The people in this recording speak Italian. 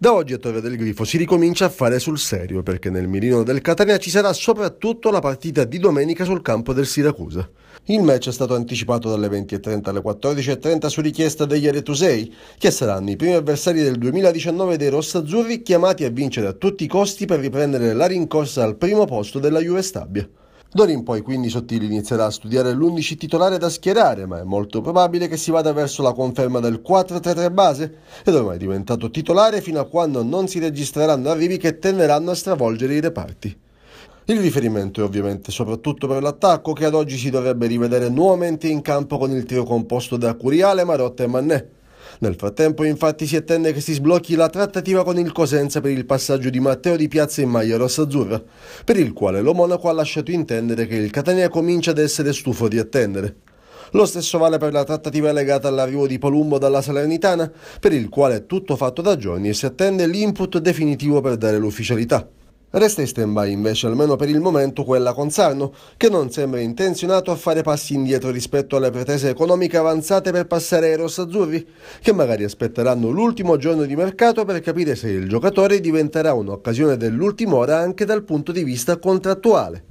Da oggi a Torre del Grifo si ricomincia a fare sul serio perché nel mirino del Catania ci sarà soprattutto la partita di domenica sul campo del Siracusa. Il match è stato anticipato dalle 20.30 alle 14.30 su richiesta degli Aretusei, che saranno i primi avversari del 2019 dei rossazzurri chiamati a vincere a tutti i costi per riprendere la rincorsa al primo posto della Juve Stabia. D'ora in poi quindi Sottili inizierà a studiare l'11 titolare da schierare, ma è molto probabile che si vada verso la conferma del 4-3-3 base, ed ormai è diventato titolare fino a quando non si registreranno arrivi che tenderanno a stravolgere i reparti. Il riferimento è ovviamente soprattutto per l'attacco che ad oggi si dovrebbe rivedere nuovamente in campo con il trio composto da Curiale, Marotta e Mannè. Nel frattempo infatti si attende che si sblocchi la trattativa con il Cosenza per il passaggio di Matteo Di Piazza in maglia rossa azzurra, per il quale lo Monaco ha lasciato intendere che il Catania comincia ad essere stufo di attendere. Lo stesso vale per la trattativa legata all'arrivo di Palumbo dalla Salernitana, per il quale è tutto fatto da giorni e si attende l'input definitivo per dare l'ufficialità. Resta in stand-by invece, almeno per il momento, quella con Sarno, che non sembra intenzionato a fare passi indietro rispetto alle pretese economiche avanzate per passare ai rossazzurri, che magari aspetteranno l'ultimo giorno di mercato per capire se il giocatore diventerà un'occasione dell'ultima ora anche dal punto di vista contrattuale.